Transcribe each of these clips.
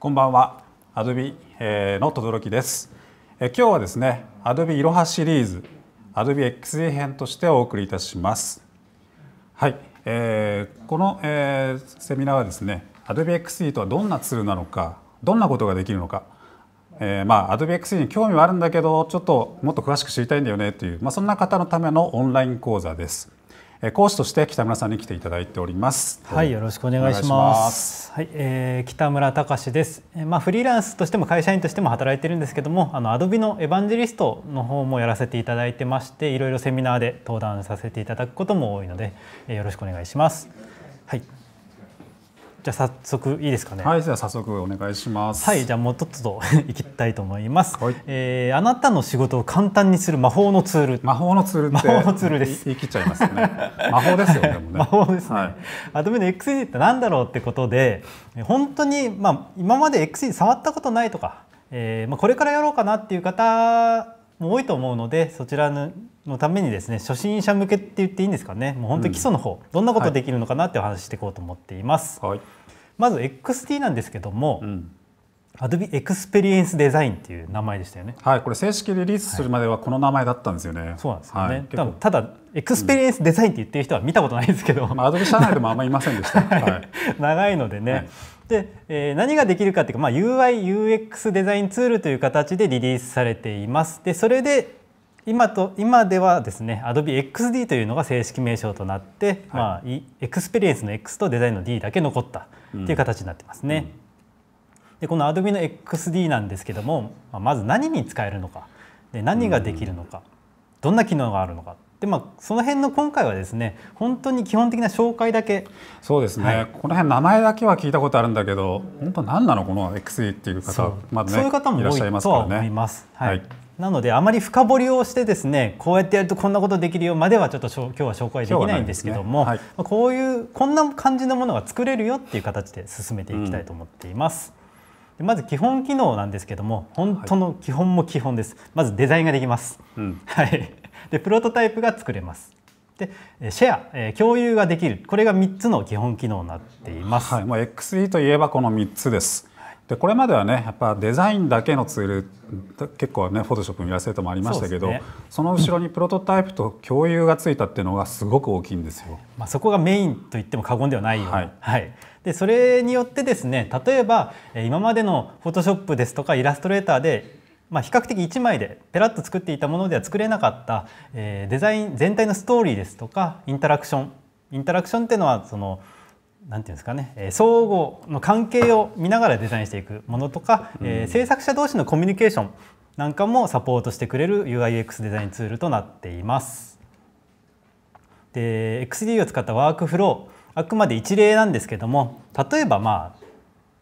こんばんは Adobe の轟です今日はですね Adobe いろはシリーズア d ビ b e XD 編としてお送りいたしますはい、えー、この、えー、セミナーはですね Adobe XD とはどんなツールなのかどんなことができるのかえー、まあ a d o XD に興味はあるんだけどちょっともっと詳しく知りたいんだよねという、まあ、そんな方のためのオンライン講座です講師として北村さんに来ていただいております。はい、よろしくお願いします。はい、えー、北村隆です。えー、まあフリーランスとしても会社員としても働いてるんですけども、あのアドビのエヴァンジェリストの方もやらせていただいてまして、いろいろセミナーで登壇させていただくことも多いので、えー、よろしくお願いします。はい。じゃあ早速いいですかね。はい、じゃあ早速お願いします。はい、じゃあもうちょっと 行きたいと思います、はい、えー、あなたの仕事を簡単にする魔法のツール。魔法のツール魔法のツールです。言い切っちゃいますよね。魔法ですよね。魔法ですね。はい、アドミの XD ってなんだろうってことで、本当にまあ今まで XD 触ったことないとか、えー、まあこれからやろうかなっていう方も多いと思うので、そちらののためにですね初心者向けって言っていいんですかねもう本当基礎の方、うん、どんなことできるのかなってお話していこうと思っています、はい、まず XT なんですけども、うん Adobe Experience d e s っていう名前でしたよね。はい、これ正式リリースするまではこの名前だったんですよね。はい、そうなんですよね。はい、ただエクスペリエンスデザインって言ってる人は見たことないですけど、まあ、アドビ b e 社内でもあんまりいませんでした。はい、長いのでね。はい、で、えー、何ができるかっていうか、まあ UI UX デザインツールという形でリリースされています。で、それで今と今ではですね AdobeXD というのが正式名称となって、はい、まあ、エクスペリエンスの X とデザインの D だけ残ったという形になってますね。うんうん、でこの Adobe の XD なんですけども、まあ、まず何に使えるのかで何ができるのか、うん、どんな機能があるのかでまあその辺の今回はですね本当に基本的な紹介だけそうですね、はい、この辺名前だけは聞いたことあるんだけど本当何なのこの x d っていう方まね、そういう方もいらっしゃいますからね。はいなのであまり深掘りをしてですねこうやってやるとこんなことできるよまではちょっと今日は紹介できないんですけども、ねはい、こういうこんな感じのものが作れるよっていう形で進めていきたいと思っています。うん、まず基本機能なんですけども本当の基本も基本です、はい、まずデザインができます、うん、はいでプロトタイプが作れますでシェア、えー、共有ができるこれが3つの基本機能になっています、はい、もう XE といえばこの3つですでこれまではねやっぱデザインだけのツール結構ねフォトショップのイラストレーもありましたけどそ、ね,、の後ろにプロトタイプと共有がついたっていうのがすごく大きいんですよ。まあ、そこがメインと言っても過言ではないようはい、はい、でそれによってですね例えば今までのフォトショップですとかイラストレーターでまあ、比較的1枚でペラッと作っていたものでは作れなかった、えー、デザイン全体のストーリーですとかインタラクションインタラクションっていうのはそのなんていうんですかね、相互の関係を見ながらデザインしていくものとか、うん、えー、制作者同士のコミュニケーションなんかもサポートしてくれる UIUX デザインツールとなっています。で XD を使ったワークフローあくまで一例なんですけども例えばまあ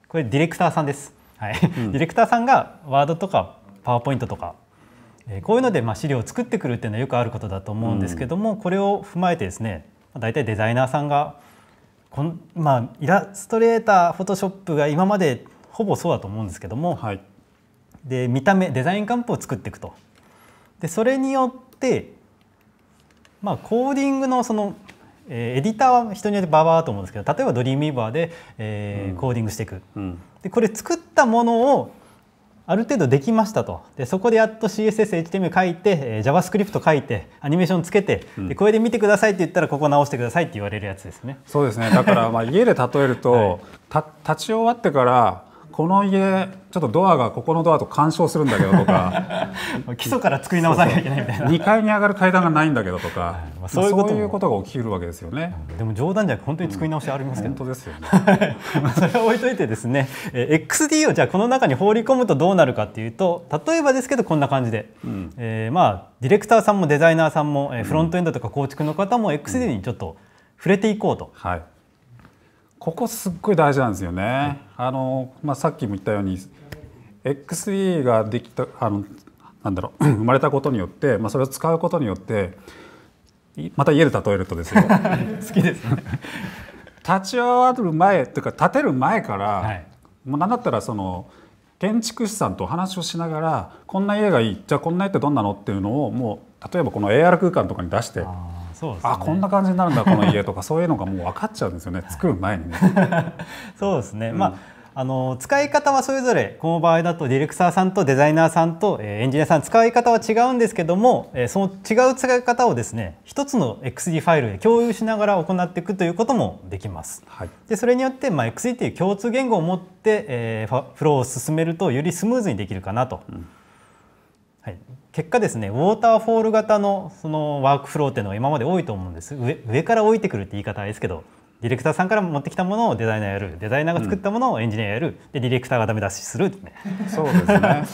これディレクターさんです、はい、うん、ディレクターさんがワードとかパワーポイントとか、えこういうのでまあ資料を作ってくるっていうのはよくあることだと思うんですけども、うん、これを踏まえてですね大体デザイナーさんがこのまあ、イラストレーターフォトショップが今までほぼそうだと思うんですけども、はい、で見た目デザインカンプを作っていくとでそれによって、まあ、コーディングのその、えー、エディターは人によってババーと思うんですけど例えばドリームイバーで、えー、うん、コーディングしていく、うん、でこれ作ったものをある程度できましたとでそこでやっと CSS、HTML 書いて、えー、JavaScript 書いてアニメーションつけて、うん、でこれで見てくださいって言ったらここ直してくださいって言われるやつですねそうですねだからまあ家で例えると、はい、た立ち終わってからこの家ちょっとドアがここのドアと干渉するんだけどとか 基礎から作り直さなきゃいけないみたいなそうそう2階に上がる階段がないんだけどとか、まあ、そういうことが起きるわけですよね、でも冗談じゃなく本当に作り直しありますけど、うん、本当ですよねそれは置いといてですね、え XD をじゃあこの中に放り込むとどうなるかっていうと例えばですけどこんな感じで、うん、えー、まあディレクターさんもデザイナーさんも、えフロントエンドとか構築の方も XD にちょっと触れていこうと。うんはいここすっごい大事なんですよね。あのまあ、さっきも言ったように x e ができたあのなんだろう 生まれたことによって、まあ、それを使うことによってまた家で例えるとですよ 好きですね立ち上がる前というか建てる前から、はい、もう何だったらその建築士さんとお話をしながらこんな家がいいじゃあこんな家ってどんなのっていうのをもう例えばこの AR 空間とかに出して。そうです、ね、あこんな感じになるんだこの家とかそういうのがもう分かっちゃうんですよね作る前にね。そうですね、うん、まああの使い方はそれぞれこの場合だとディレクターさんとデザイナーさんと、えー、エンジニアさん使い方は違うんですけども、えー、その違う使い方をですね一つの XD ファイルで共有しながら行っていくということもできます。はい、でそれによって、まあ、XD という共通言語を持って、えー、フローを進めるとよりスムーズにできるかなと。うん、はい結果ですねウォーターフォール型のそのワークフローっていうのは今まで多いと思うんです上上から置いてくるって言い方ですけどディレクターさんから持ってきたものをデザイナーやるデザイナーが作ったものをエンジニアやる、うん、でディレクターがダメ出しする、って、ね、そうですね この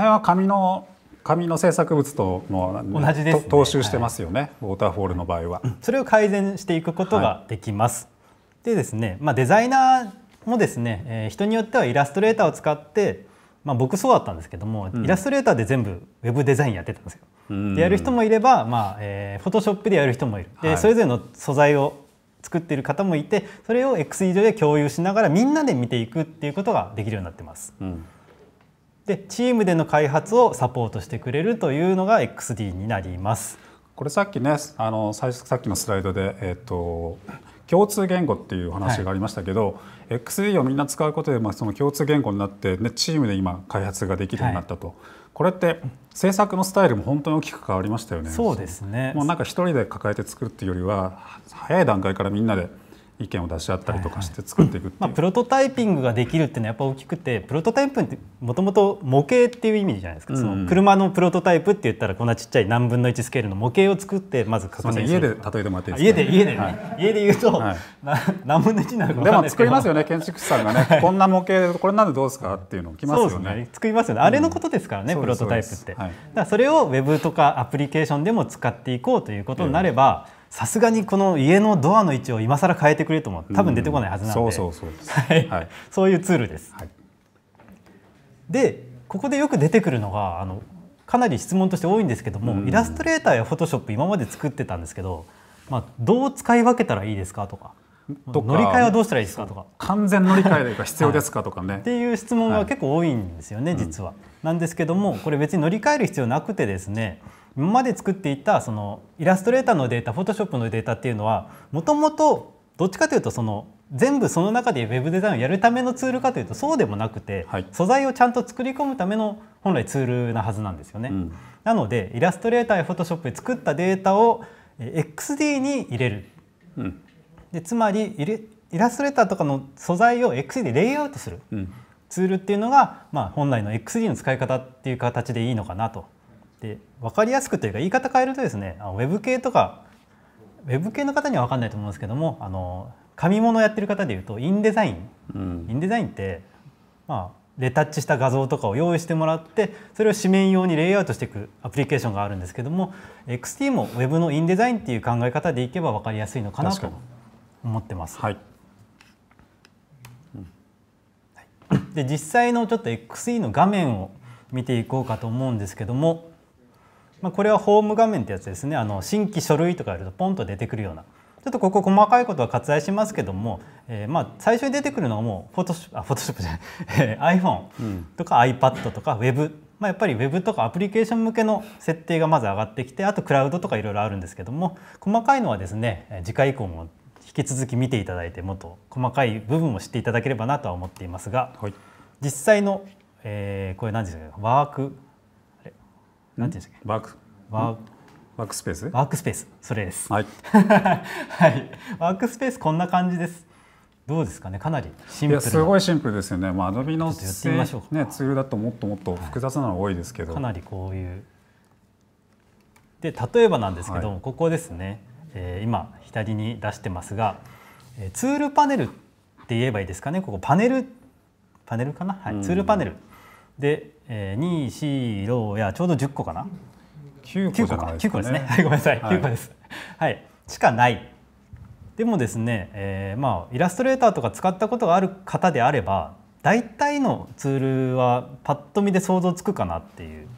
辺は紙の紙の制作物とも同じです、ね、踏襲してますよね、はい、ウォーターフォールの場合は、うん、それを改善していくことができます、はい、でですね、まあ、デザイナーもですね、えー、人によってはイラストレーターを使ってまあ、僕そうだったんですけども、イラストレーターで全部ウェブデザインやってたんですよ。でやる人もいれば、まあえフォトショップでやる人もいるで、それぞれの素材を作っている方もいてそれを X 以上で共有しながらみんなで見ていくっていうことができるようになってます。うん、でチームでの開発をサポートしてくれるというのが XD になります。これさっきねあの最初さっきのスライドで、えーと共通言語っていう話がありましたけど、はい、XD をみんな使うことで、まあ、その共通言語になって、ね、チームで今開発ができるようになったと。はい、これって制作のスタイルも本当に大きく変わりましたよね。そうですね。もうなんか一人で抱えて作るっていうよりは早い段階からみんなで意見を出し合ったりとかして作っていく、はい、まあ、プロトタイピングができるっていうのはやっぱ大きくてプロトタイプってもともと模型っていう意味じゃないですか、その車のプロトタイプって言ったらこんなちっちゃい何分の1スケールの模型を作ってまず確認する家で例えてもらっていいですか、家で家で、ねはい、家で言うと、はい、何分の1なるかでも作りますよね建築士さんがねこんな模型これなんでどうですかっていうの来ますよね、ね、作りますよねあれのことですからね、うん、プロトタイプって、はい、だからそれをウェブとかアプリケーションでも使っていこうということになれば、さすがにこの家のドアの位置を今更変えてくれとも多分出てこないはずなん、ですははい、そういうツールです。はい、でここでよく出てくるのがあのかなり質問として多いんですけども、うん、イラストレーターやフォトショップ今まで作ってたんですけど、まあ、どう使い分けたらいいですかとか。と乗り換えはどうしたらいいですかとか完全乗り換えが必要ですかとかねはい、っていう質問が結構多いんですよね、はい、実は、なんですけどもこれ別に乗り換える必要なくてですね今まで作っていたそのイラストレーターのデータフォトショップのデータっていうのはもともとどっちかというとその全部その中でウェブデザインをやるためのツールかというとそうでもなくて、はい、素材をちゃんと作り込むための本来ツールなはずなんですよね。うん、なのでイラストレーターやフォトショップで作ったデータを XD に入れる。うん、でつまりイラストレーターとかの素材を XD でレイアウトするツールっていうのが、まあ、本来の XD の使い方っていう形でいいのかなとで分かりやすくというか言い方変えるとですねウェブ系とかウェブ系の方には分かんないと思うんですけどもあの紙物やってる方でいうとインデザイン、うん、インデザインってまあレタッチした画像とかを用意してもらってそれを紙面用にレイアウトしていくアプリケーションがあるんですけども XT も Web のインデザインっていう考え方でいけば分かりやすいのかなと思ってます。はい、で実際のちょっと XE の画面を見ていこうかと思うんですけどもまあ、これはホーム画面ってやつですねあの新規書類とかやるとポンと出てくるようなちょっとここ細かいことは割愛しますけども、えー、まあ最初に出てくるのはもうフォトショップあフォトショップじゃない、え iPhone とか iPad とか Web、まあ、やっぱり Web とかアプリケーション向けの設定がまず上がってきてあとクラウドとかいろいろあるんですけども細かいのはですね次回以降も引き続き見ていただいてもっと細かい部分を知っていただければなとは思っていますが、はい、実際の、えー、これ何ですかワークなんていうんですかワークワークワークスペースワークスペースそれですはい、はい、ワークスペースこんな感じですどうですかねかなりシンプルすごいシンプルですよね、まあ、a d o のね、ツールだともっともっと複雑なの多いですけど、はい、かなりこういうで例えばなんですけども、はい、ここですね、えー、今左に出してますが、えー、ツールパネルって言えばいいですかねここパネルパネルかな、はい、ツールパネルで、えー、2、4、6やちょうど10個かな9個か9個ですね、はい、ごめんなさい、い、9個です、はい、しかないでもですね、えー、まあイラストレーターとか使ったことがある方であれば大体のツールはパッと見で想像つくかなっていう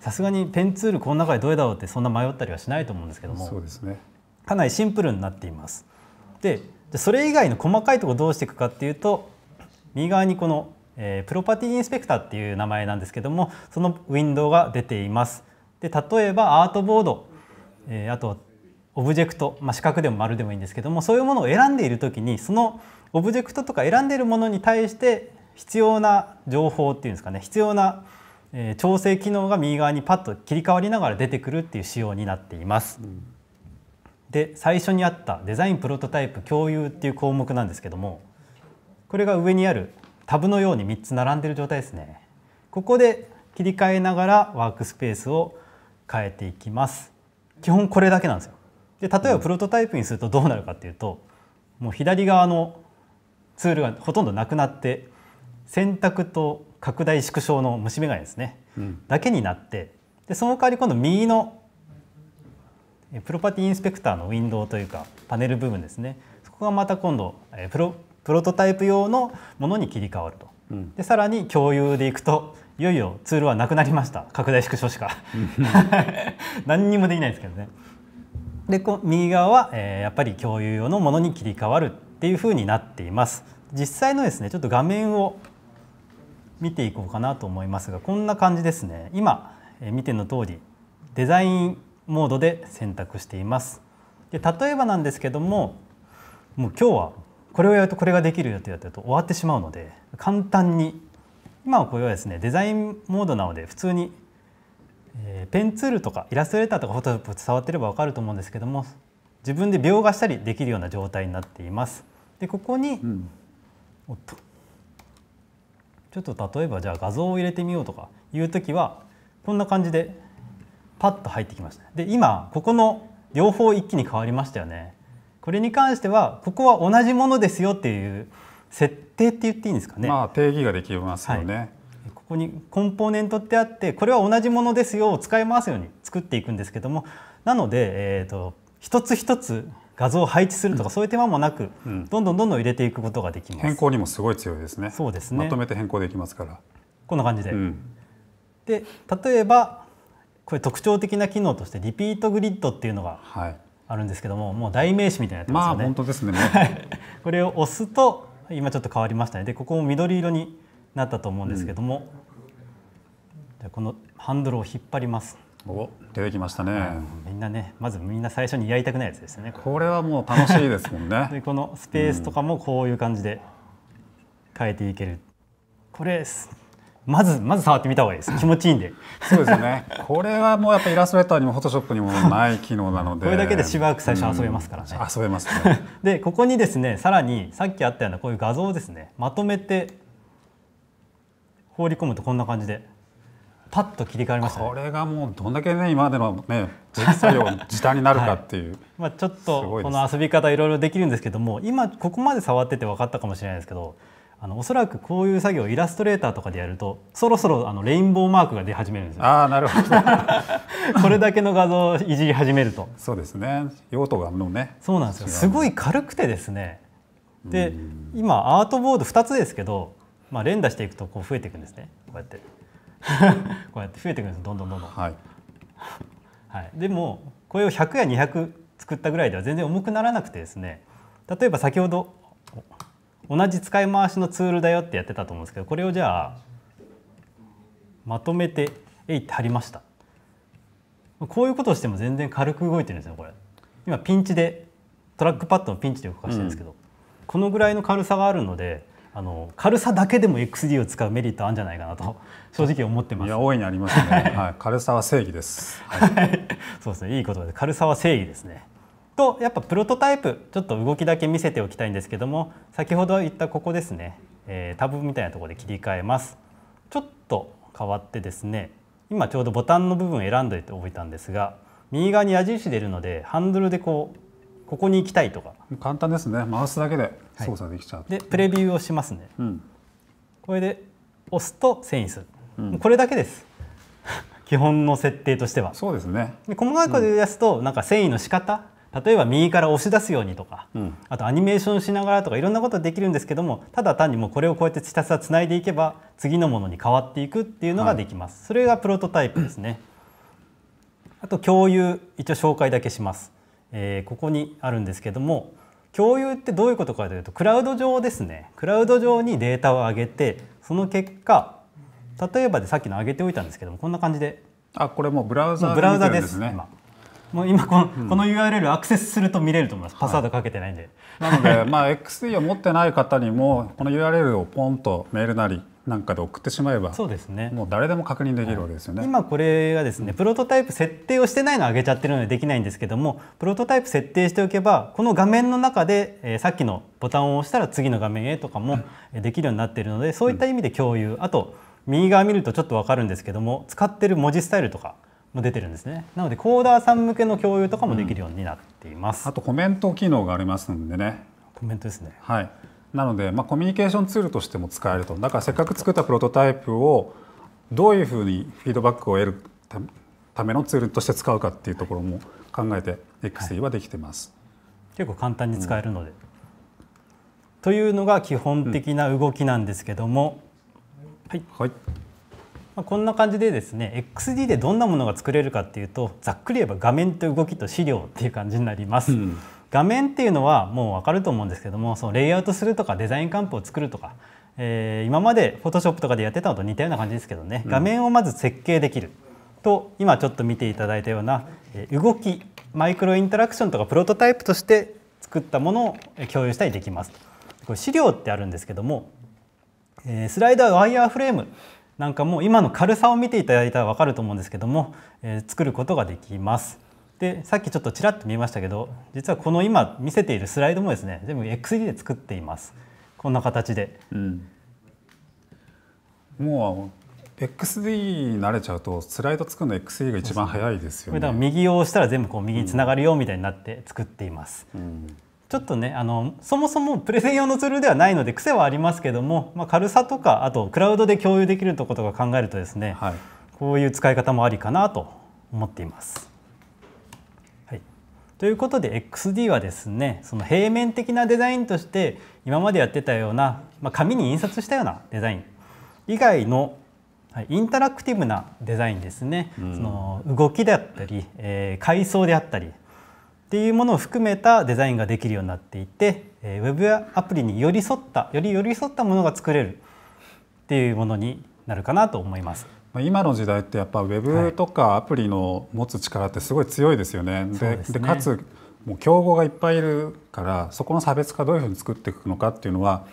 さすがにペンツールこの中でどれだろうってそんな迷ったりはしないと思うんですけどもそうです、ね、かなりシンプルになっています。でそれ以外の細かいところどうしていくかっていうと右側にこのえー、プロパティインスペクターっていう名前なんですけどもそのウィンドウが出ています。で例えばアートボード、えー、あとオブジェクト、まあ、四角でも丸でもいいんですけどもそういうものを選んでいる時にそのオブジェクトとか選んでいるものに対して必要な情報っていうんですかね必要な調整機能が右側にパッと切り替わりながら出てくるっていう仕様になっています。で最初にあったデザインプロトタイプ共有っていう項目なんですけどもこれが上にあるタブのように3つ並んでる状態ですね。ここで切り替えながらワークスペースを変えていきます。基本これだけなんですよ。で例えばプロトタイプにするとどうなるかっていうともう左側のツールがほとんどなくなって選択と拡大縮小の虫眼鏡ですね、うん、だけになってでその代わり今度右のプロパティインスペクターのウィンドウというかパネル部分ですねそこがまた今度プロプロトタイプ用のものに切り替わると、うん、でさらに共有でいくといよいよツールはなくなりました拡大縮小しか 何にもできないですけどねでこ右側は、えー、やっぱり共有用のものに切り替わるっていうふうになっています実際のですねちょっと画面を見ていこうかなと思いますがこんな感じですね今、えー、見ての通りデザインモードで選択していますで例えばなんですけどももう今日はこれをやるとこれができるよってやってると終わってしまうので簡単に今はこれはですねデザインモードなので普通に、えペンツールとかイラストレーターとかフォトショップ触ってれば分かると思うんですけども自分で描画したりできるような状態になっています。でここに、うん、おっとちょっと例えばじゃあ画像を入れてみようとかいう時はこんな感じでパッと入ってきました。で今ここの両方一気に変わりましたよね。これに関してはここは同じものですよっていう設定って言っていいんですかね。まあ、定義ができますよね、はい、ここにコンポーネントってあってこれは同じものですよを使い回すように作っていくんですけどもなので、えーと、と一つ一つ画像を配置するとか、そういう手間もなく、うん、どんどんどんどん入れていくことができます変更にもすごい強いですねそうですねまとめて変更できますからこんな感じで、うん、で例えばこれ特徴的な機能としてリピートグリッドっていうのが、あるんですけどももう代名詞みたいになってますよね。まあ本当ですね。これを押すと今ちょっと変わりましたね。でここも緑色になったと思うんですけども、うん、このハンドルを引っ張ります。お出てきましたね、みんなねまずみんな最初にやりたくないやつですよねこれはもう楽しいですもんね でこのスペースとかもこういう感じで変えていける、うん、これまずまず触ってみた方がいいです 気持ちいいんでそうですねこれはもうやっぱイラストレーターにもフォトショップにもない機能なのでこれだけでしばらく最初遊べますからね、遊べます、ね、でここにですねさらにさっきあったようなこういう画像をですねまとめて放り込むとこんな感じでパッと切り替わりました、ね、これがもうどんだけね今までのね実作業時短になるかっていう、はい、まあちょっとこの遊び方いろいろできるんですけども今ここまで触ってて分かったかもしれないですけどあのおそらくこういう作業イラストレーターとかでやるとそろそろあのレインボーマークが出始めるんですよ。あなるほど これだけの画像をいじり始めるとそうですね用途がのねそうなんですよすごい軽くてですねで今アートボード2つですけど、まあ、連打していくとこう増えていくんですねこうやって こうやって増えていくんですどんどんどんどん。はいはい、でもこれを100や200作ったぐらいでは全然重くならなくてですね例えば先ほど同じ使い回しのツールだよってやってたと思うんですけどこれをじゃあまとめて「えい」って貼りましたこういうことをしても全然軽く動いてるんですよこれ今ピンチでトラックパッドのピンチで動かしてるんですけど、うん、このぐらいの軽さがあるのであの軽さだけでも XD を使うメリットあるんじゃないかなと正直思ってますいや大いにありますね、はい、軽さは正義です、はい、そうですねいい言葉で軽さは正義ですねとやっぱプロトタイプちょっと動きだけ見せておきたいんですけども先ほど言ったここですね、えタブみたいなとこで切り替えますちょっと変わってですね今ちょうどボタンの部分選んでおいたんですが右側に矢印出るのでハンドルでこうここに行きたいとか簡単ですね回すだけで操作できちゃう、はい、でプレビューをしますね、うん、これで押すと遷移する、うん、これだけです 基本の設定としてはそうですねで細かくやすと、うん、なんか遷移の仕方例えば右から押し出すようにとか、うん、あとアニメーションしながらとかいろんなことできるんですけどもただ単にもうこれをこうやってひたすらつないでいけば次のものに変わっていくっていうのができます、はい、それがプロトタイプですね。あと共有一応紹介だけします、えー、ここにあるんですけども共有ってどういうことかというとクラウド上ですねクラウド上にデータを上げてその結果例えばでさっきの上げておいたんですけどもこんな感じであこれもブラウザで見てるんですねブラウザです今もう今このうん、この URL アクセスすると見れると思います、パスワードかけてないんで。はい、なので、まあ、XE を持ってない方にもこの URL をポンとメールなりなんかで送ってしまえばそうですねもう誰でも確認できるわけですよね、はい、今これがですねプロトタイプ設定をしてないのを上げちゃってるのでできないんですけどもプロトタイプ設定しておけばこの画面の中で、えー、さっきのボタンを押したら次の画面へとかもできるようになっているので、そういった意味で共有、うん、あと右側見るとちょっと分かるんですけども使ってる文字スタイルとかも出てるんですねなのでコーダーさん向けの共有とかもできるようになっています、うん、あとコメント機能がありますんでねコメントですねはいなので、まあ、コミュニケーションツールとしても使えるとだからせっかく作ったプロトタイプをどういうふうにフィードバックを得るためのツールとして使うかっていうところも考えて XE はできてます、はい、結構簡単に使えるので、うん、というのが基本的な動きなんですけども、うん、はい、はいまあ、こんな感じでですね XD でどんなものが作れるかっていうとざっくり言えば画面と動きと資料っていう感じになります。うん、画面っていうのはもう分かると思うんですけどもそのレイアウトするとかデザインカンプを作るとか、えー、今まで Photoshop とかでやってたのと似たような感じですけどね画面をまず設計できると今ちょっと見ていただいたような、え動きマイクロインタラクションとかプロトタイプとして作ったものを共有したりできます。これ資料ってあるんですけども、えー、スライダーワイヤーフレームなんかもう今の軽さを見ていただいたら分かると思うんですけども、えー、作ることができます。でさっきちょっとちらっと見えましたけど実はこの今見せているスライドもですね全部 XD で作っていますこんな形で、うん、もう XD に慣れちゃうとスライド作るの XD が一番早いですよねだから右を押したら全部こう右につながるよみたいになって作っています、うんうんちょっとねあのそもそもプレゼン用のツールではないので癖はありますけども、まあ、軽さとかあとクラウドで共有できるとことか考えるとですね、はい、こういう使い方もありかなと思っています。はい、ということで XD はですねその平面的なデザインとして今までやってたような、まあ、紙に印刷したようなデザイン以外のインタラクティブなデザインですね、うん、その動きであったり、えー、階層であったりっていうものを含めたデザインができるようになっていて、えー、ウェブアプリに寄り添ったより寄り添ったものが作れるっていうものになるかなと思います。今の時代ってやっぱウェブとかアプリの持つ力ってすごい強いですよね。はい、で、ね、でかつもう競合がいっぱいいるからそこの差別化どういうふうに作っていくのかっていうのは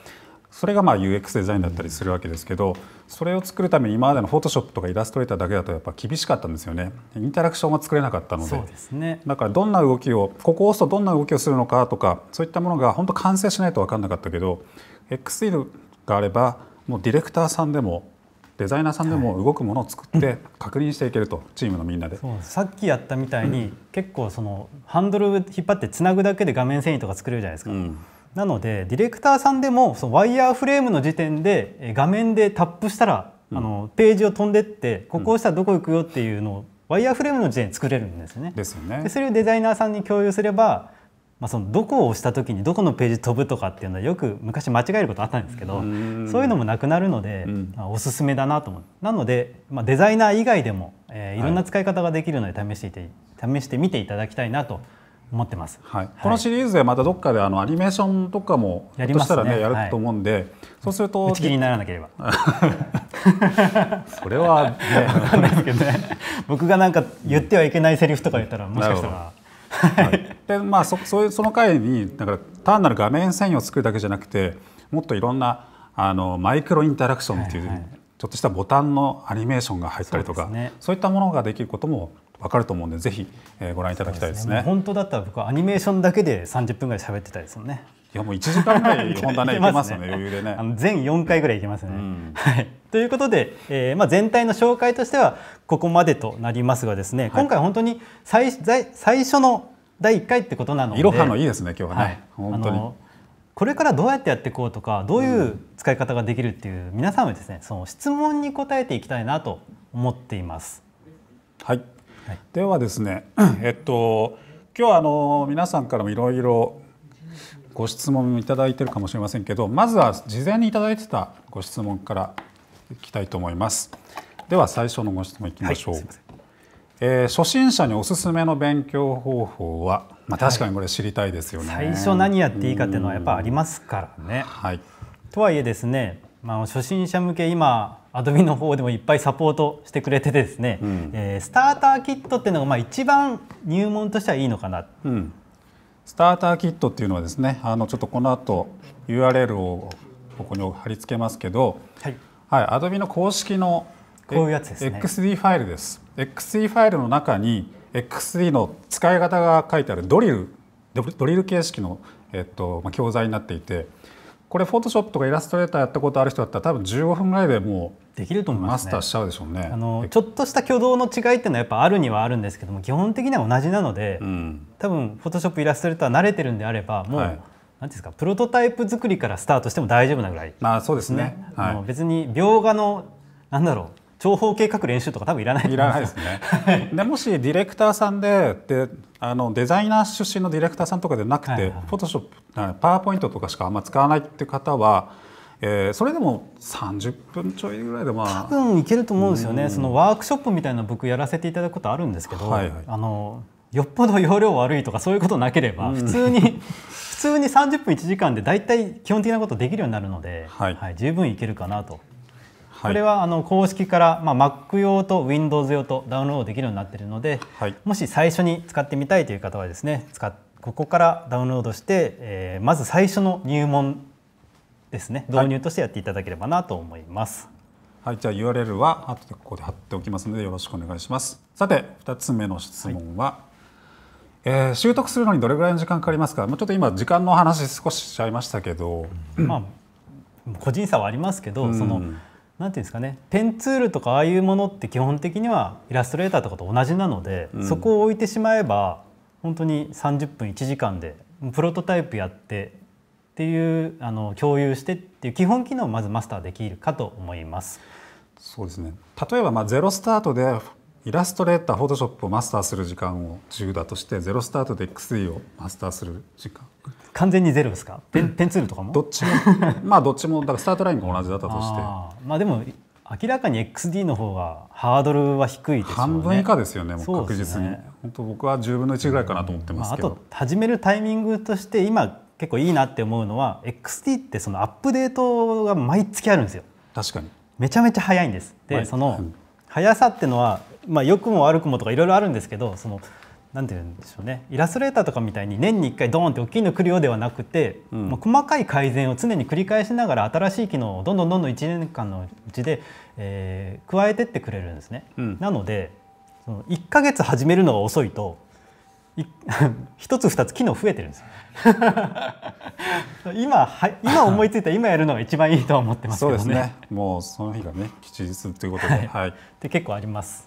それがまあ UX デザインだったりするわけですけどそれを作るために今までのフォトショップとかイラストレーターだけだとやっぱ厳しかったんですよねインタラクションが作れなかったのでそうですねだからどんな動きをここを押すとどんな動きをするのかとかそういったものが本当完成しないと分かんなかったけど x e があればもうディレクターさんでもデザイナーさんでも動くものを作って確認していけると、はい、チームのみんなでさっきやったみたいに、うん、結構そのハンドル引っ張ってつなぐだけで画面遷移とか作れるじゃないですか、うんなのでディレクターさんでもそのワイヤーフレームの時点で画面でタップしたら、うん、あのページを飛んでってここを押したらどこ行くよっていうのをワイヤーフレームの時点で作れるんですね。ですよね。でそれをデザイナーさんに共有すればまあ、そのどこを押した時にどこのページ飛ぶとかっていうのはよく昔間違えることあったんですけどそういうのもなくなるので、うん、あ、おすすめだなと思うなので、まあ、デザイナー以外でも、えー、いろんな使い方ができるので試していて、はい、試してみていただきたいなと思ってます、はい、このシリーズでまたどっかであのアニメーションとかもやりましたらねやると思うんで、そうすると打ち切りにならなければ それはね分かんないですけどね僕がなんか言ってはいけないセリフとか言ったらもしかしたら。はい、でまあそそういうその回にだから単なる画面遷移を作るだけじゃなくてもっといろんなあのマイクロインタラクションっていう、はいはい、ちょっとしたボタンのアニメーションが入ったりとかそう、ね,、いったものができることも分かると思うんでぜひ、えー、ご覧いただきたいですね、ね、本当だったら僕はアニメーションだけで30分ぐらい喋ってたですもんねいやもう1時間ぐらい 本当ねいけますよね余裕でねあの全4回ぐらいいけますね、うん、はいということで、えーまあ、全体の紹介としてはここまでとなりますがですね、はい、今回本当に最最初の第1回ってことなのでいろはのいいですね今日はね、はい、本当にこれからどうやってやっていこうとかどういう使い方ができるっていう、皆さんはですねその質問に答えていきたいなと思っています。はいではですね、えっと、今日はあの皆さんからもいろいろご質問いただいてるかもしれませんけどまずは事前に頂いてたご質問からいきたいと思いますでは最初のご質問いきましょう、はい、えー、初心者におすすめの勉強方法は、まあ、確かにこれ知りたいですよね、はい、最初何やっていいかっていうのはやっぱありますからね、はい、とはいえですねまあ、初心者向け今アドビの方でもいっぱいサポートしてくれててですね、うん、えー、スターターキットっていうのがまあ一番入門としてはいいのかな、うん、スターターキットっていうのはですねあのちょっとこの後 URL をここに貼り付けますけど、はいアド Adobe の公式のこういうやつですね XD ファイルです XD ファイルの中に XD の使い方が書いてあるドリルドリル形式の、えっとまあ、教材になっていてこれフォトショップとかイラストレーターやったことある人だったら多分15分ぐらいでもうできると思います、ね、マスターしちゃうでしょうねあのちょっとした挙動の違いっていうのはやっぱあるにはあるんですけども基本的には同じなので、うん、多分フォトショップイラストレーター慣れてるんであればもう、はい、なんですかプロトタイプ作りからスタートしても大丈夫なぐらい、ね、まあそうですね、はい、別に描画のなんだろう長方形書く練習とか多分いらないいらないですねでもしディレクターさんでであのデザイナー出身のディレクターさんとかでなくてフォトショップパワーポイントとかしかあんま使わないっていう方はえー、それでも30分ちょいぐらいでまあ多分いけると思うんですよね、そのワークショップみたいな僕やらせていただくことあるんですけど、はいはい、あのよっぽど容量悪いとかそういうことなければ、普通に普通に30分1時間で大体基本的なことできるようになるので、はい、はい、十分いけるかなとこれはあの公式から、まあ、Mac 用と Windows 用とダウンロードできるようになっているので、はい、もし最初に使ってみたいという方はですねここからダウンロードして、えー、まず最初の入門ですね導入としてやっていただければなと思います。はい、じゃあ URL は後でここで貼っておきますのでよろしくお願いします。さて2つ目の質問は、はい、えー、習得するのにどれぐらいの時間かかりますか。ちょっと今時間の話少ししちゃいましたけど、まあ個人差はありますけど、うん、そのんていうんですかねペンツールとかああいうものって基本的にはイラストレーターとかと同じなので、うん、そこを置いてしまえば本当に30分1時間でプロトタイプやってっていうあの共有してっていう基本機能をまずマスターできるかと思います。そうですね例えばまあゼロスタートでイラストレーターフォトショップをマスターする時間を10だとしてゼロスタートで X3 をマスターする時間完全にゼロですかペンペンツールとかもどっちも まあどっちもだからスタートラインが同じだったとしてまあでも明らかに XD の方がハードルは低いですよね半分以下ですよねもう確実に、本当僕は10分の1ぐらいかなと思ってますけど、まあ、あと始めるタイミングとして今結構いいなって思うのは XD ってそのアップデートが毎月あるんですよ確かにめちゃめちゃ早いんですで、はい、その速さってのは、まあ、良くも悪くもとかいろいろあるんですけどそのなんて言うんでしょうねイラストレーターとかみたいに年に1回ドーンって大きいの来るようではなくて、うん、まあ、細かい改善を常に繰り返しながら新しい機能をどんどんどんどん1年間のうちで、えー、加えてってくれるんですね。うん、なのでその1ヶ月始めるのが遅いと 一つ二つ機能増えてるんです 今は今思いついた今やるのが一番いいとは思ってますけどね。そうですね。もうその日がね吉日ということで、はい、はい、で結構あります。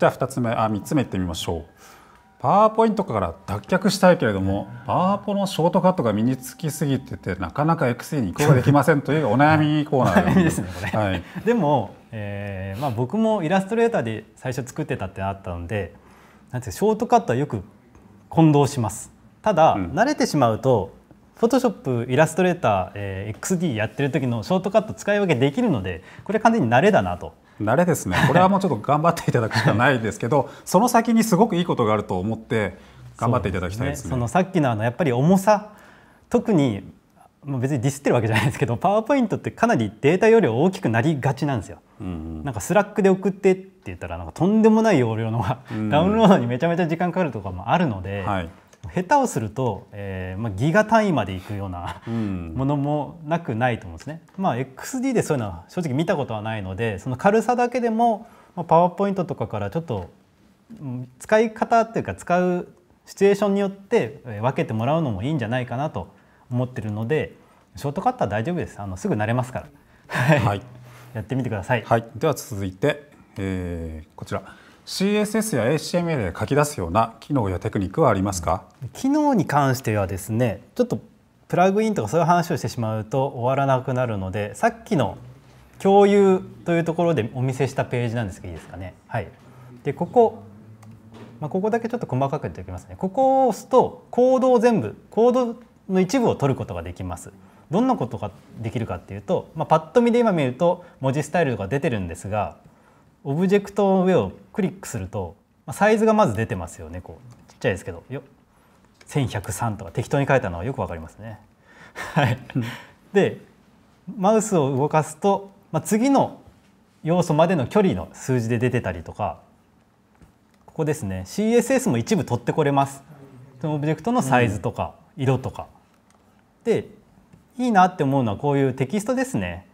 じゃあ二つ目あ三つ目いってみましょう。パワーポイントから脱却したいけれどもパワーポのショートカットが身につきすぎててなかなか XE に移行できませんというお悩みコーナーです ねこれ、でも、えーまあ、僕もイラストレーターで最初作ってたってあったのでなんてショートカットはよく混同しますただ、うん、慣れてしまうとフォトショップイラストレーター、えー、XD やってる時のショートカット使い分けできるのでこれ完全に慣れだなと慣れですね これはもうちょっと頑張っていただくしかないですけど その先にすごくいいことがあると思って頑張っていただきたいですね。そ、ね、のさっきのあのやっぱり重さ特にま別にディスってるわけじゃないですけどパワーポイントってかなりデータ容量大きくなりがちなんですよ。うんうん、なんかスラックで送ってって言ったらなんかとんでもない容量のが、うん、ダウンロードにめちゃめちゃ時間かかるとかもあるので、はい、下手をすると、えーまあ、ギガ単位までいくようなものもなくないと思うんですね。まあ、XD でそういうのは正直見たことはないのでその軽さだけでも、まパワーポイントとかからちょっと使い方っていうか使うシチュエーションによって分けてもらうのもいいんじゃないかなと思ってるのでショートカットは大丈夫ですあのすぐ慣れますから、はい、やってみてください、はい、では続いて、えー、こちら CSS や HTML で書き出すような機能やテクニックはありますか機能に関してはですねちょっとプラグインとかそういう話をしてしまうと終わらなくなるのでさっきの共有というところでお見せしたページなんですけどいいですかね。はい、でここ、まあ、ここだけちょっと細かく言っておきますね。ここを押すとコードを全部コードの一部を取ることができます。どんなことができるかっていうと、まあ、パッと見で今見ると文字スタイルが出てるんですがオブジェクトの上をクリックするとサイズがまず出てますよねこうちっちゃいですけどよ1103とか適当に書いたのはよくわかりますね。はい、でマウスを動かすと、まあ、次の要素までの距離の数字で出てたりとかここですね CSS も一部取ってこれます。そのオブジェクトのサイズとか色とか。でいいなって思うのはこういうテキストですね。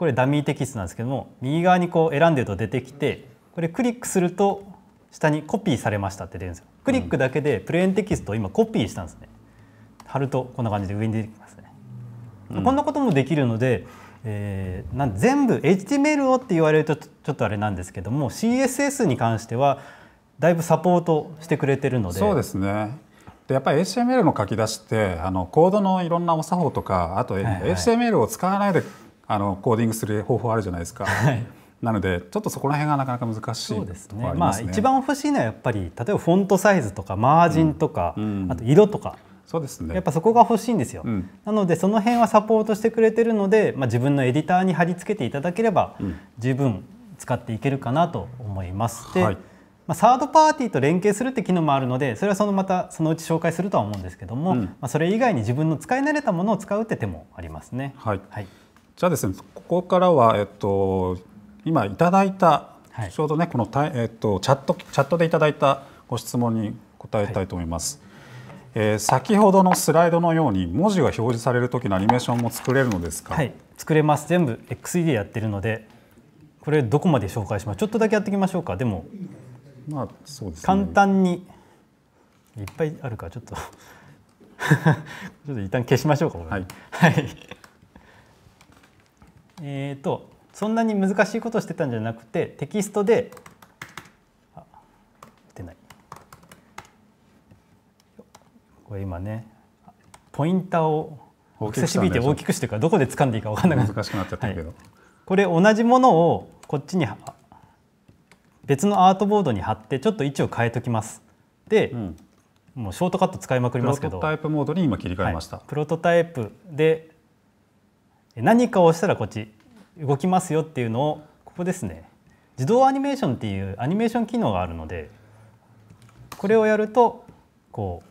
これダミーテキストなんですけども右側にこう選んでると出てきてこれクリックすると下にコピーされましたって出るんですよクリックだけでプレーンテキストを今コピーしたんですね貼るとこんな感じで上に出てきますね、うん、こんなこともできるので、えー、なん全部 HTML をって言われるとちょっとあれなんですけども CSS に関してはだいぶサポートしてくれてるのでそうですねでやっぱり HTML の書き出しってあのコードのいろんなお作法とかあと HTML を使わないであのコーディングする方法あるじゃないですか。はいなのでちょっとそこら辺がなかなか難しいそうですね、まあ一番欲しいのはやっぱり例えばフォントサイズとかマージンとか、うんあと色とか。そうですね、やっぱそこが欲しいんですよ、うん、なのでその辺はサポートしてくれてるので、まあ、自分のエディターに貼り付けていただければ十分使っていけるかなと思います、で、はい、まあ、サードパーティーと連携するって機能もあるのでそれはそのまたそのうち紹介するとは思うんですけども、まあ、それ以外に自分の使い慣れたものを使うって手もありますね。はい、はいじゃあですねここからは、えっと、今いただいた、はい、ちょうどねこのた、えっと、チャットチャットでいただいたご質問に答えたいと思います。はいえー、先ほどのスライドのように文字が表示されるときのアニメーションも作れるのですか、はい、作れます全部 XED やってるのでこれどこまで紹介しますちょっとだけやっていきましょうかでも、まあそうです、ね、簡単にいっぱいあるからちょっと ちょっと一旦消しましょうかはい、はいえっ、ー、とそんなに難しいことをしてたんじゃなくてテキストで出ないこれ今ねポインターをアクセシビリティ大きくしてるからどこで掴んでいいか分かんなくなっちゃってけど、はい、これ同じものをこっちに別のアートボードに貼ってちょっと位置を変えときますで、うん、もうショートカット使いまくりますけどプロトタイプモードに今切り替えました、はい、プロトタイプで何かをしたらこっち動きますよっていうのをここですね自動アニメーションっていうアニメーション機能があるのでこれをやるとこ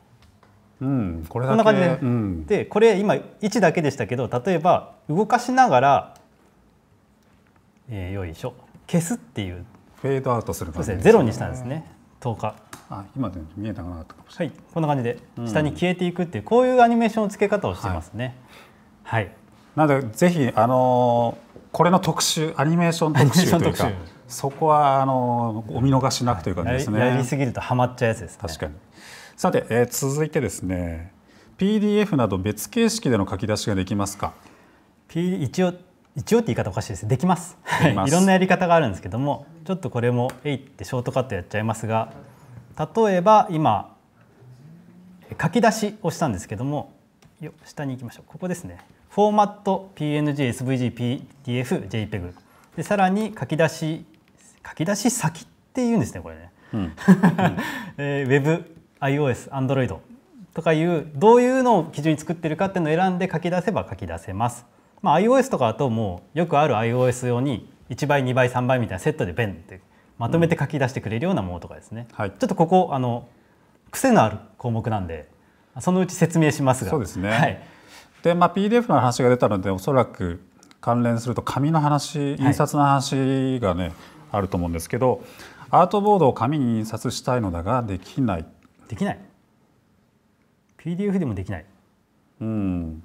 う、うん、これこんな感じでうん、でこれ今1だけでしたけど例えば動かしながら、えー、よいしょ消すっていうフェードアウトする感じです、ね、ゼロにしたんですね10日あ今で見えなたかもしれない、はい、こんな感じで下に消えていくっていう、こういうアニメーションの付け方をしてますね、はい、はいなのでぜひあのこれの特集アニメーション特集というかそこはあのお見逃しなくという感じですね。やりすぎるとハマっちゃうやつです、ね、確かにさて、えー、続いてですね PDF など別形式での書き出しができますか、P、一応一応って言い方おかしいですできます いろんなやり方があるんですけどもちょっとこれも「えい」ってショートカットやっちゃいますが例えば今書き出しをしたんですけどもよ下に行きましょうここですね。フォーマット PNG、SVG、PDF、JPEG でさらに書き出し書き出し先っていうんですねこれね、うんう えー、Web、iOS、Android とかいうどういうのを基準に作ってるかっていうのを選んで書き出せば書き出せます、まあ、iOS とかだともうよくある iOS 用に1倍2倍3倍みたいなセットでベンってまとめて書き出してくれるようなものとかですね、うんはい、ちょっとここあの癖のある項目なんでそのうち説明しますがそうですね、はいで、まあ、PDF の話が出たのでおそらく関連すると紙の話印刷の話がね、はい、あると思うんですけどアートボードを紙に印刷したいのだができないできない PDF でもできないうん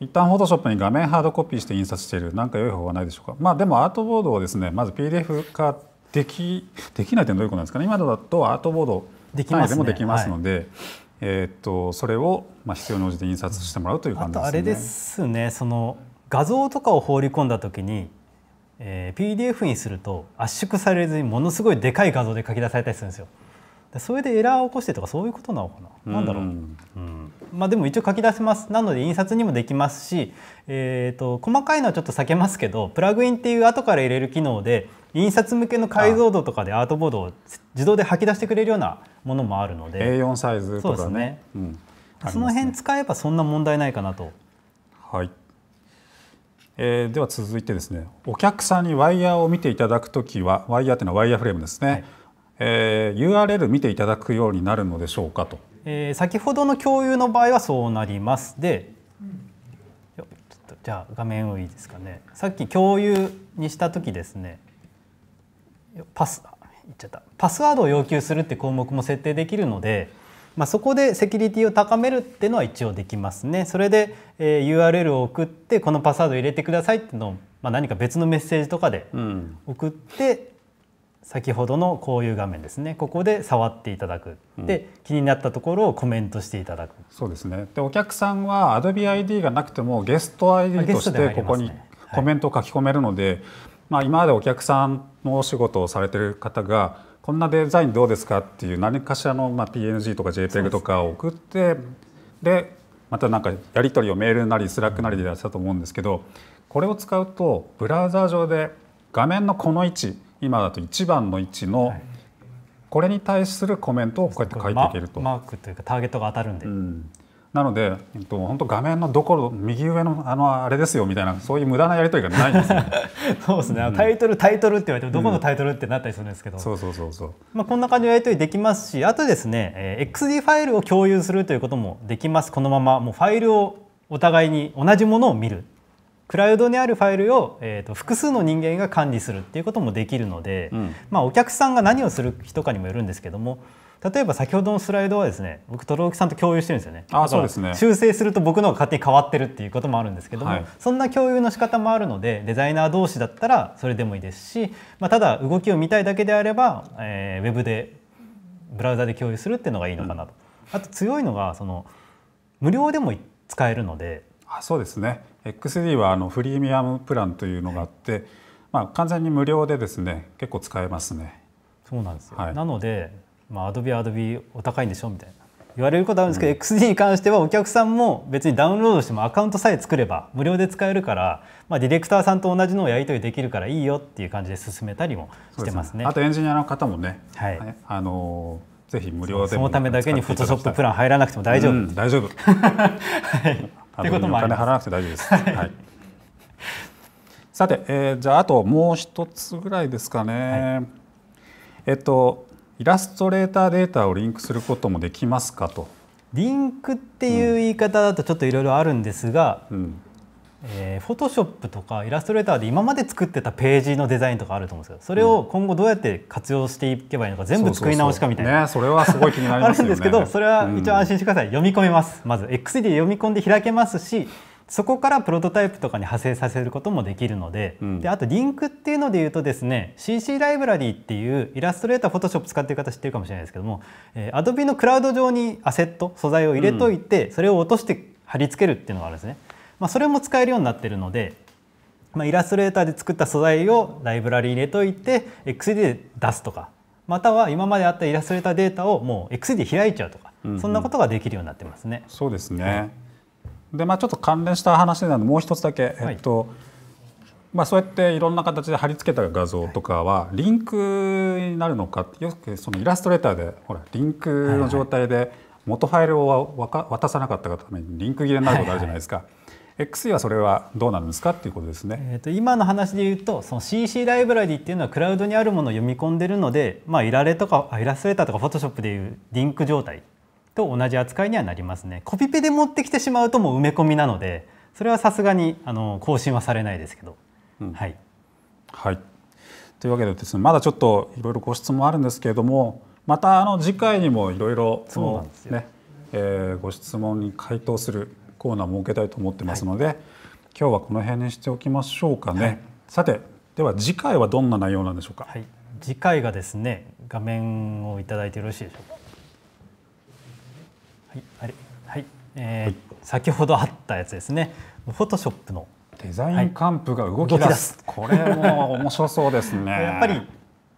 一旦フォトショップに画面ハードコピーして印刷している何か良い方はないでしょうかまあでもアートボードをですねまず PDF 化できできないってどういうことなんですかね今だとアートボードできでもできますので、えー、っとそれをまあ必要に応じて印刷してもらうという感じですね。あとあれですねその画像とかを放り込んだ時に、えー、PDF にすると圧縮されずにものすごいでかい画像で書き出されたりするんですよ。それでエラーを起こしてとかそういうことなのかな、なんだろう、うんまあ、でも一応書き出せますなので印刷にもできますし、えーと、細かいのはちょっと避けますけどプラグインっていう後から入れる機能で印刷向けの解像度とかでアートボードを自動で吐き出してくれるようなものもあるので A4 サイズとかね、ねうん、その辺使えばそんな問題ないかなと。はいえー、では続いてですねお客さんにワイヤーを見ていただくときはワイヤーというのはワイヤーフレームですね。えー、URL 見ていただくようになるのでしょうかと、えー、先ほどの共有の場合はそうなりますで、っとじゃあ画面をいいですかねさっき共有にした時ですねパス言っちゃったパスワードを要求するって項目も設定できるので、まあ、そこでセキュリティを高めるっていうのは一応できますねそれで、えー、URL を送ってこのパスワード入れてくださいっていうのを、まあ、何か別のメッセージとかで送って、うん先ほどのこういう画面ですねここで触っていただく、うん、で気になったところをコメントしていただくそうですねでお客さんは AdobeID がなくてもゲスト ID としてここにコメントを書き込めるので、はい、まあ、今までお客さんのお仕事をされてる方がこんなデザインどうですかっていう何かしらの、まあ、PNG とか JPEG とかを送って、ね、でまたなんかやり取りをメールなりスラックなりでやってたと思うんですけどこれを使うとブラウザー上で画面のこの位置今だと1番の位置の、これに対するコメントをこうやって書いていけると。マークというかターゲットが当たるんで、うん、なので、えっと、本当画面のどころ右上のあのあれですよみたいなそういう無駄なやり取りがないんですよ、ね、そうですね、うん、タイトルタイトルって言われてもどこのタイトルってなったりするんですけど、うん、そうそうそうそう、まあ、こんな感じのやり取りできますしあとですね、えー、XD ファイルを共有するということもできますこのままもうファイルをお互いに同じものを見るクラウドにあるファイルを、えーと、複数の人間が管理するっていうこともできるので、うん、まあ、お客さんが何をする人かにもよるんですけども例えば先ほどのスライドはですね僕とろきさんと共有してるんですよねあそうですね修正すると僕のが勝手に変わってるっていうこともあるんですけども、はい、そんな共有の仕方もあるのでデザイナー同士だったらそれでもいいですし、まあ、ただ動きを見たいだけであれば、えー、ウェブでブラウザで共有するっていうのがいいのかなと、うん、あと強いのがその無料でも使えるのであそうですね XD はあのフリーミアムプランというのがあって、まあ、完全に無料でですね結構使えますねそうなんですよ、はい、なので、まあ、アドビアドビお高いんでしょみたいな言われることあるんですけど、うん、XD に関してはお客さんも別にダウンロードしてもアカウントさえ作れば無料で使えるから、まあ、ディレクターさんと同じのをやり取りできるからいいよっていう感じで進めたりもしてますね、ね、あとエンジニアの方もね、はい、あのー、ぜひ無料でそのためだけにフォトショッププラン入らなくても大丈夫、うん、大丈夫、といこともあります。お金払わなくて大丈夫です。はい、さて、えー、じゃああともう一つぐらいですかね。はい、えっとイラストレーターデータをリンクすることもできますかと。リンクっていう言い方だとちょっといろいろあるんですが、うん、えォトショップとかイラストレーターで今まで作ってたページのデザインとかあると思うんですけどそれを今後どうやって活用していけばいいのか全部作り直しかみたいなそれはすごい 気になりますよねあるんですけどそれは一応安心してください、うん、読み込めますまず XD で読み込んで開けますしそこからプロトタイプとかに派生させることもできるのでうん、であとリンクっていうので言うとですね CC ライブラリーっていうイラストレーターフォトショップ使ってる方知ってるかもしれないですけども、えー、Adobe のクラウド上にアセット素材を入れといて、うん、それを落として貼り付けるっていうのがあるんですね。まあ、それも使えるようになってるので、まあ、イラストレーターで作った素材をライブラリ入れといて XD で出すとかまたは今まであったイラストレーターデータをもう XD 開いちゃうとか、うんうん、そんなことができるようになってますね。そうですね、でまあ、ちょっと関連した話なのでもう一つだけ、えっと、はいまあ、そうやっていろんな形で貼り付けた画像とかはリンクになるのかよくそのイラストレーターでほらリンクの状態で元ファイルを渡さなかったがためにリンク切れになることあるじゃないですか。はいはい XE はそれはどうなんですかっていうことですね。えー、と今の話で言うとその CC ライブラリっていうのはクラウドにあるものを読み込んでるので、まあ、イラレとかイラストレーターとかフォトショップでいうリンク状態と同じ扱いにはなりますね。コピペで持ってきてしまうともう埋め込みなのでそれはさすがにあの更新はされないですけど。うん、はい、はい、というわけでです、ね、まだちょっといろいろご質問あるんですけれどもまたあの次回にもいろいろ、ねえー、ご質問に回答するコーナー設けたいと思ってますので、はい、今日はこの辺にしておきましょうかね。はい、さてでは次回はどんな内容なんでしょうか、はい、次回がですね画面をいただいてよろしいでしょうかはいあれはいえー、はい、先ほどあったやつですねフォトショップのデザインカンプが動き出すはい、すこれも面白そうですね やっぱり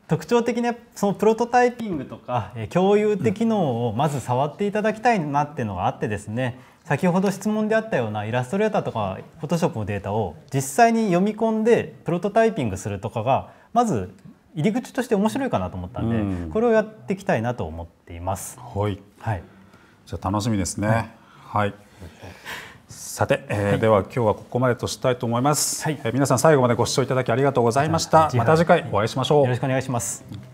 特徴的なそのプロトタイピングとか共有って機能をまず触っていただきたいなっていうのがあってですね、うん先ほど質問であったようなイラストレーターとかフォトショップのデータを実際に読み込んでプロトタイピングするとかがまず入り口として面白いかなと思ったんで、うん、これをやっていきたいなと思っています。はい、はい、じゃ楽しみですね。はい、はいさて、えー、はい、では今日はここまでとしたいと思います、はい、えー、皆さん最後までご視聴いただきありがとうございましたまた次回お会いしましょう、よろしくお願いします